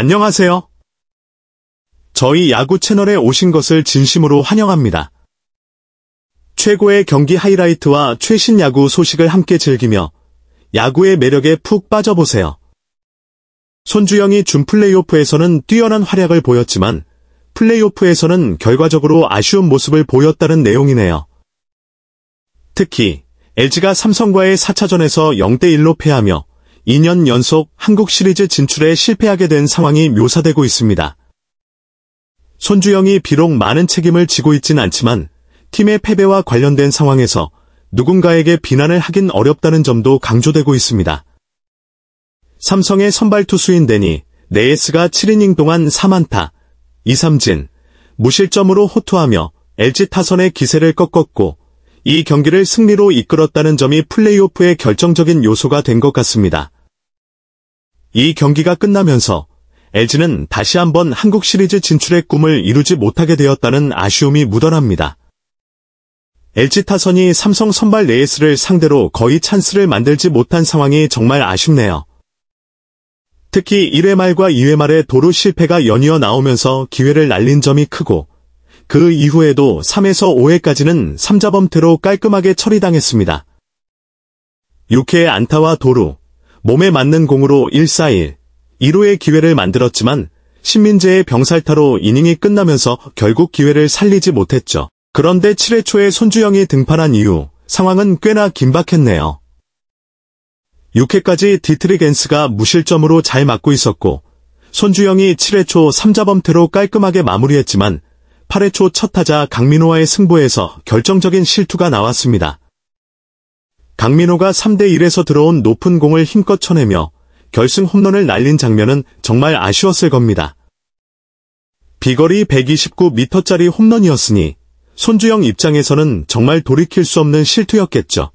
안녕하세요. 저희 야구 채널에 오신 것을 진심으로 환영합니다. 최고의 경기 하이라이트와 최신 야구 소식을 함께 즐기며 야구의 매력에 푹 빠져보세요. 손주영이 준 플레이오프에서는 뛰어난 활약을 보였지만 플레이오프에서는 결과적으로 아쉬운 모습을 보였다는 내용이네요. 특히 LG가 삼성과의 4차전에서 0대1로 패하며 2년 연속 한국 시리즈 진출에 실패하게 된 상황이 묘사되고 있습니다. 손주영이 비록 많은 책임을 지고 있진 않지만 팀의 패배와 관련된 상황에서 누군가에게 비난을 하긴 어렵다는 점도 강조되고 있습니다. 삼성의 선발 투수인 데니 네에스가 7이닝 동안 3안타, 2삼진, 무실점으로 호투하며 LG 타선의 기세를 꺾었고 이 경기를 승리로 이끌었다는 점이 플레이오프의 결정적인 요소가 된 것 같습니다. 이 경기가 끝나면서 LG는 다시 한번 한국 시리즈 진출의 꿈을 이루지 못하게 되었다는 아쉬움이 묻어납니다. LG 타선이 삼성 선발 레이스를 상대로 거의 찬스를 만들지 못한 상황이 정말 아쉽네요. 특히 1회 말과 2회 말에 도루 실패가 연이어 나오면서 기회를 날린 점이 크고 그 이후에도 3에서 5회까지는 3자범퇴로 깔끔하게 처리당했습니다. 6회 안타와 도루, 몸에 맞는 공으로 1-4-1, 1호의 기회를 만들었지만 신민재의 병살타로 이닝이 끝나면서 결국 기회를 살리지 못했죠. 그런데 7회 초에 손주영이 등판한 이후 상황은 꽤나 긴박했네요. 6회까지 디트리겐스가 무실점으로 잘 맞고 있었고 손주영이 7회 초 3자범퇴로 깔끔하게 마무리했지만 8회 초 첫 타자 강민호와의 승부에서 결정적인 실투가 나왔습니다. 강민호가 3대1에서 들어온 높은 공을 힘껏 쳐내며 결승 홈런을 날린 장면은 정말 아쉬웠을 겁니다. 비거리 129m짜리 홈런이었으니 손주영 입장에서는 정말 돌이킬 수 없는 실투였겠죠.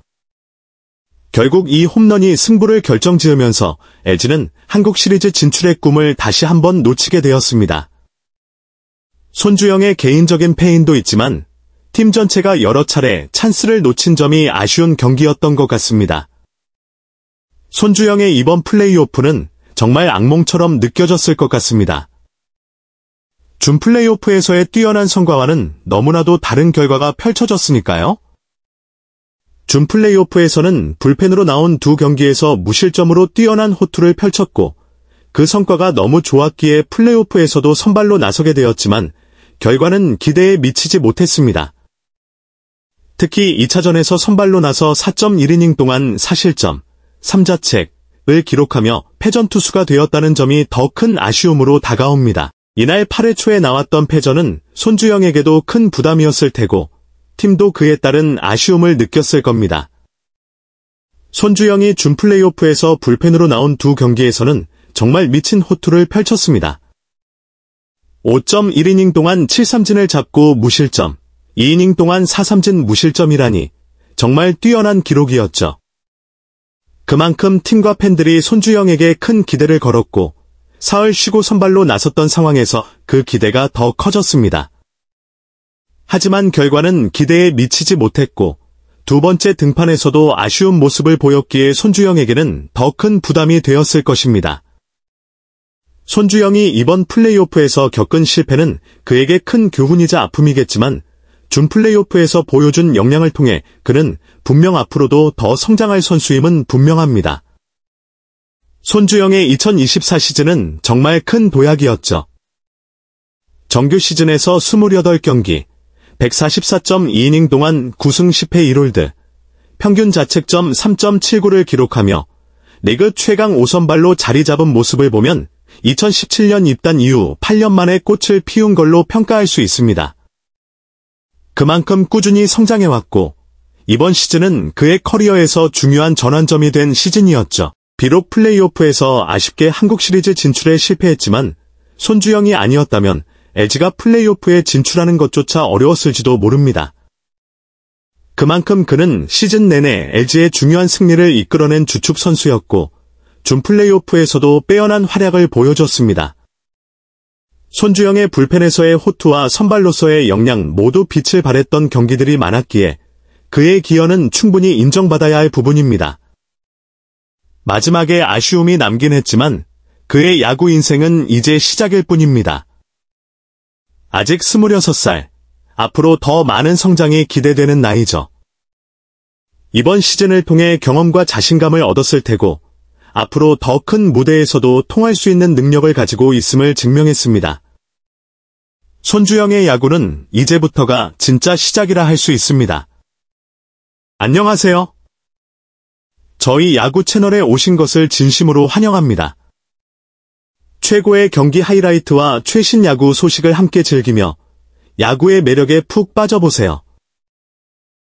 결국 이 홈런이 승부를 결정지으면서 LG는 한국 시리즈 진출의 꿈을 다시 한번 놓치게 되었습니다. 손주영의 개인적인 패인도 있지만 팀 전체가 여러 차례 찬스를 놓친 점이 아쉬운 경기였던 것 같습니다. 손주영의 이번 플레이오프는 정말 악몽처럼 느껴졌을 것 같습니다. 준 플레이오프에서의 뛰어난 성과와는 너무나도 다른 결과가 펼쳐졌으니까요. 준 플레이오프에서는 불펜으로 나온 두 경기에서 무실점으로 뛰어난 호투를 펼쳤고 그 성과가 너무 좋았기에 플레이오프에서도 선발로 나서게 되었지만 결과는 기대에 미치지 못했습니다. 특히 2차전에서 선발로 나서 4.1이닝 동안 사실점 3자책을 기록하며 패전 투수가 되었다는 점이 더 큰 아쉬움으로 다가옵니다. 이날 8회 초에 나왔던 패전은 손주영에게도 큰 부담이었을 테고 팀도 그에 따른 아쉬움을 느꼈을 겁니다. 손주영이 준 플레이오프에서 불펜으로 나온 두 경기에서는 정말 미친 호투를 펼쳤습니다. 5.1이닝 동안 7 3진을 잡고 무실점, 2이닝 동안 4삼진 무실점이라니 정말 뛰어난 기록이었죠. 그만큼 팀과 팬들이 손주영에게 큰 기대를 걸었고 사흘 쉬고 선발로 나섰던 상황에서 그 기대가 더 커졌습니다. 하지만 결과는 기대에 미치지 못했고 두 번째 등판에서도 아쉬운 모습을 보였기에 손주영에게는 더 큰 부담이 되었을 것입니다. 손주영이 이번 플레이오프에서 겪은 실패는 그에게 큰 교훈이자 아픔이겠지만 준 플레이오프에서 보여준 역량을 통해 그는 분명 앞으로도 더 성장할 선수임은 분명합니다. 손주영의 2024 시즌은 정말 큰 도약이었죠. 정규 시즌에서 28경기, 144.2이닝 동안 9승 10패 1홀드, 평균 자책점 3.79를 기록하며 리그 최강 5선발로 자리 잡은 모습을 보면 2017년 입단 이후 8년 만에 꽃을 피운 걸로 평가할 수 있습니다. 그만큼 꾸준히 성장해왔고 이번 시즌은 그의 커리어에서 중요한 전환점이 된 시즌이었죠. 비록 플레이오프에서 아쉽게 한국 시리즈 진출에 실패했지만 손주영이 아니었다면 LG가 플레이오프에 진출하는 것조차 어려웠을지도 모릅니다. 그만큼 그는 시즌 내내 LG의 중요한 승리를 이끌어낸 주축 선수였고 준 플레이오프에서도 빼어난 활약을 보여줬습니다. 손주영의 불펜에서의 호투와 선발로서의 역량 모두 빛을 발했던 경기들이 많았기에 그의 기여는 충분히 인정받아야 할 부분입니다. 마지막에 아쉬움이 남긴 했지만 그의 야구 인생은 이제 시작일 뿐입니다. 아직 26살, 앞으로 더 많은 성장이 기대되는 나이죠. 이번 시즌을 통해 경험과 자신감을 얻었을 테고 앞으로 더 큰 무대에서도 통할 수 있는 능력을 가지고 있음을 증명했습니다. 손주영의 야구는 이제부터가 진짜 시작이라 할 수 있습니다. 안녕하세요. 저희 야구 채널에 오신 것을 진심으로 환영합니다. 최고의 경기 하이라이트와 최신 야구 소식을 함께 즐기며 야구의 매력에 푹 빠져보세요.